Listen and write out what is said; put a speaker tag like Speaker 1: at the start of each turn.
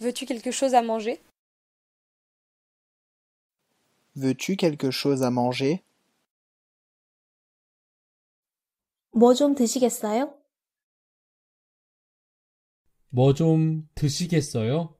Speaker 1: Veux-tu quelque chose à manger?
Speaker 2: Veux-tu quelque chose à manger? 드시겠어요?